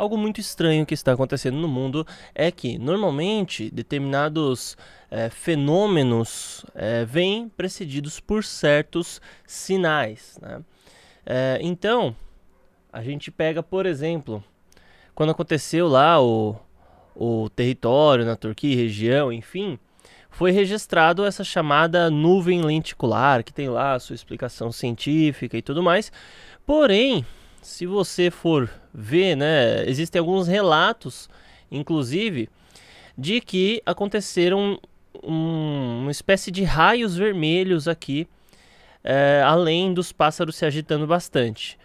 Algo muito estranho que está acontecendo no mundo é que, normalmente, determinados é, fenômenos é, vêm precedidos por certos sinais. Né? É, então, a gente pega, por exemplo, quando aconteceu lá o, o território na Turquia, região, enfim foi registrado essa chamada nuvem lenticular, que tem lá a sua explicação científica e tudo mais. Porém, se você for ver, né, existem alguns relatos, inclusive, de que aconteceram um, uma espécie de raios vermelhos aqui, é, além dos pássaros se agitando bastante.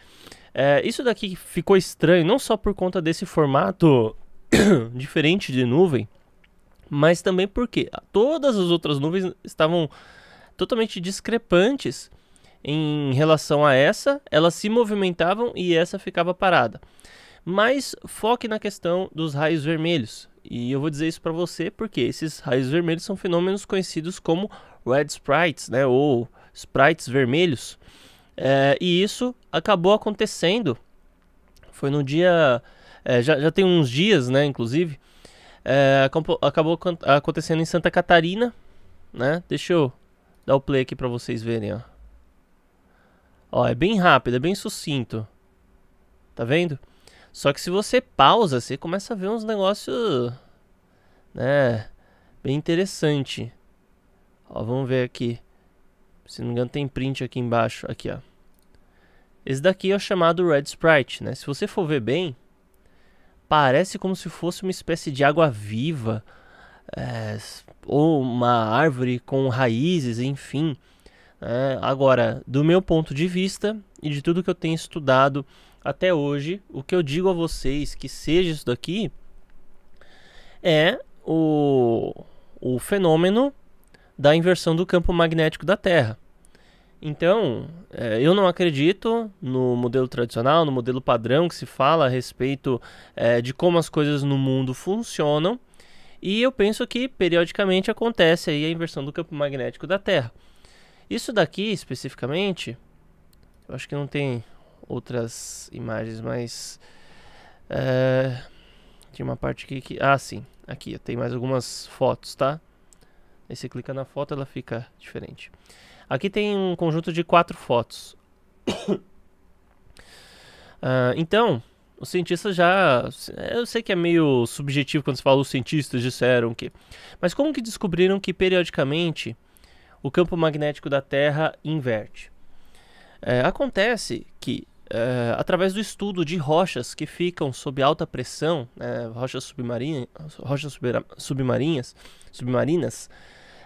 É, isso daqui ficou estranho, não só por conta desse formato diferente de nuvem, mas também porque todas as outras nuvens estavam totalmente discrepantes em relação a essa, elas se movimentavam e essa ficava parada. Mas foque na questão dos raios vermelhos. E eu vou dizer isso para você porque esses raios vermelhos são fenômenos conhecidos como red sprites, né, ou sprites vermelhos. É, e isso acabou acontecendo. Foi no dia. É, já, já tem uns dias, né? Inclusive. É, acabou acontecendo em Santa Catarina. Né? Deixa eu dar o play aqui para vocês verem. Ó. Ó, é bem rápido, é bem sucinto. Tá vendo? Só que se você pausa, você começa a ver uns negócios, né, bem interessante. Ó, vamos ver aqui. Se não me engano tem print aqui embaixo, aqui, ó. Esse daqui é o chamado Red Sprite, né? Se você for ver bem, parece como se fosse uma espécie de água viva, é, ou uma árvore com raízes, enfim. É, agora, do meu ponto de vista e de tudo que eu tenho estudado até hoje, o que eu digo a vocês que seja isso daqui é o, o fenômeno da inversão do campo magnético da Terra. Então, é, eu não acredito no modelo tradicional, no modelo padrão que se fala a respeito é, de como as coisas no mundo funcionam. E eu penso que periodicamente acontece aí a inversão do campo magnético da Terra. Isso daqui especificamente, eu acho que não tem outras imagens, mas é, tinha uma parte aqui que, ah sim, aqui tem mais algumas fotos, tá? Aí você clica na foto, ela fica diferente. Aqui tem um conjunto de quatro fotos. uh, então, os cientistas já. Eu sei que é meio subjetivo quando se fala os cientistas disseram que. Mas como que descobriram que periodicamente o campo magnético da Terra inverte. É, acontece que, é, através do estudo de rochas que ficam sob alta pressão, é, rochas, submarina, rochas submarinhas, submarinas,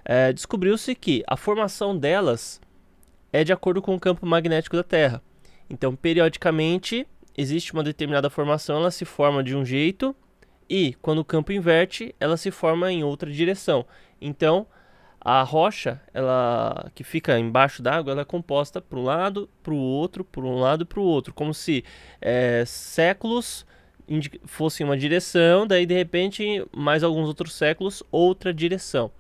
é, descobriu-se que a formação delas é de acordo com o campo magnético da Terra. Então, periodicamente, existe uma determinada formação, ela se forma de um jeito, e quando o campo inverte, ela se forma em outra direção. Então, a rocha, ela que fica embaixo d'água, ela é composta para um lado, para o outro, para um lado, para o outro, como se é, séculos fossem uma direção, daí de repente mais alguns outros séculos outra direção.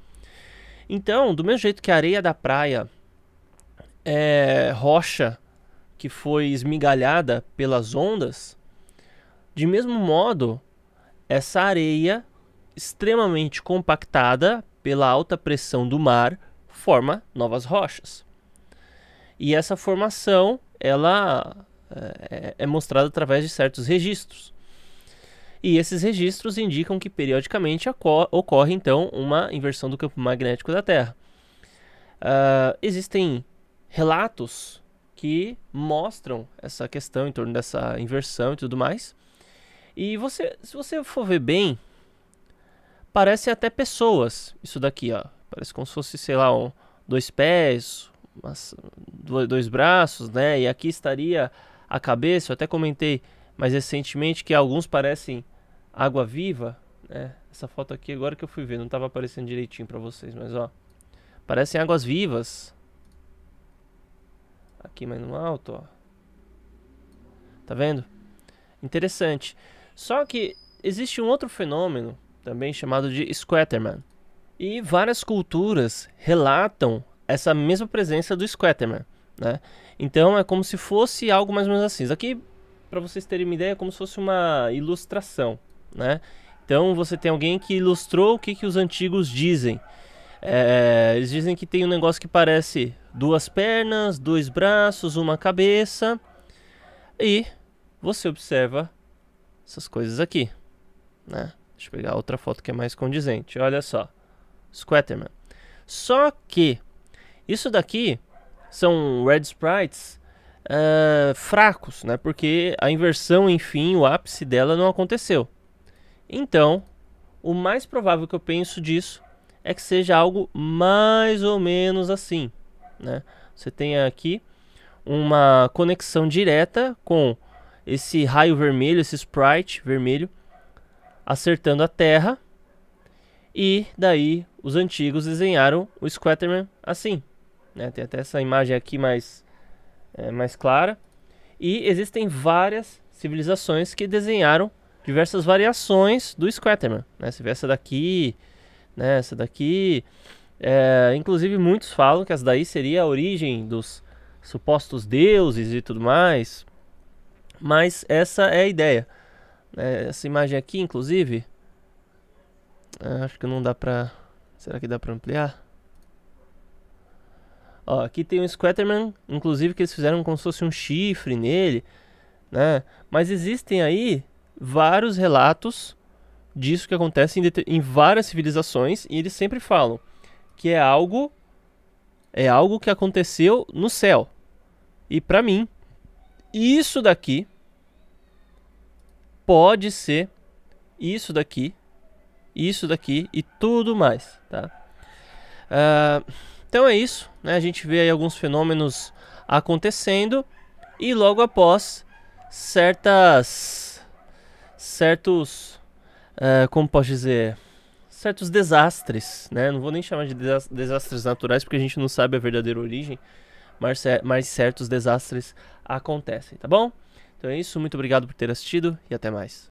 Então, do mesmo jeito que a areia da praia é rocha que foi esmigalhada pelas ondas, de mesmo modo, essa areia extremamente compactada pela alta pressão do mar, forma novas rochas. E essa formação ela eh, é, é, mostrada através de certos registros. E esses registros indicam que periodicamente ocorre então uma inversão do campo magnético da Terra. Uh, existem relatos que mostram essa questão em torno dessa inversão e tudo mais. E você, se você for ver bem, Parece até pessoas, isso daqui, ó. Parece como se fosse, sei lá, um, dois pés, umas, dois braços, né? E aqui estaria a cabeça. Eu até comentei mais recentemente que alguns parecem água viva, né? Essa foto aqui agora que eu fui ver, não estava aparecendo direitinho para vocês, mas ó. Parecem águas vivas. Aqui mais no alto, ó. Tá vendo? Interessante. Só que existe um outro fenômeno também chamado de Squatterman. E várias culturas relatam essa mesma presença do Squatterman, né? Então é como se fosse algo mais ou menos assim. aqui, para vocês terem uma ideia, é como se fosse uma ilustração, né? Então você tem alguém que ilustrou o que, que os antigos dizem. É, eles dizem que tem um negócio que parece duas pernas, dois braços, uma cabeça. E você observa essas coisas aqui, né? Deixa eu pegar outra foto que é mais condizente. Olha só. Squatterman. Só que isso daqui são red sprites uh, fracos, né? Porque a inversão, enfim, o ápice dela não aconteceu. Então, o mais provável que eu penso disso é que seja algo mais ou menos assim, né? Você tem aqui uma conexão direta com esse raio vermelho, esse sprite vermelho, acertando a terra. E daí os antigos desenharam o Squatterman assim. Né? Tem até essa imagem aqui mais, é, mais clara. E existem várias civilizações que desenharam diversas variações do Squatterman. Né? Você vê essa daqui, né? essa daqui. É, inclusive muitos falam que essa daí seria a origem dos supostos deuses e tudo mais. Mas essa é a ideia. É essa imagem aqui, inclusive. É, acho que não dá pra... Será que dá pra ampliar? Ó, aqui tem um Squatterman, inclusive, que eles fizeram como se fosse um chifre nele, né? Mas existem aí vários relatos disso que acontece em, em várias civilizações e eles sempre falam que é algo é algo que aconteceu no céu. E para mim, isso daqui pode ser isso daqui, isso daqui e tudo mais, tá? Uh, então é isso, né? A gente vê aí alguns fenômenos acontecendo e logo após certas, certos, uh, como posso dizer, certos desastres, né? Não vou nem chamar de desastres naturais porque a gente não sabe a verdadeira origem, mas, mas certos desastres acontecem, tá bom? Então é isso, muito obrigado por ter assistido e até mais.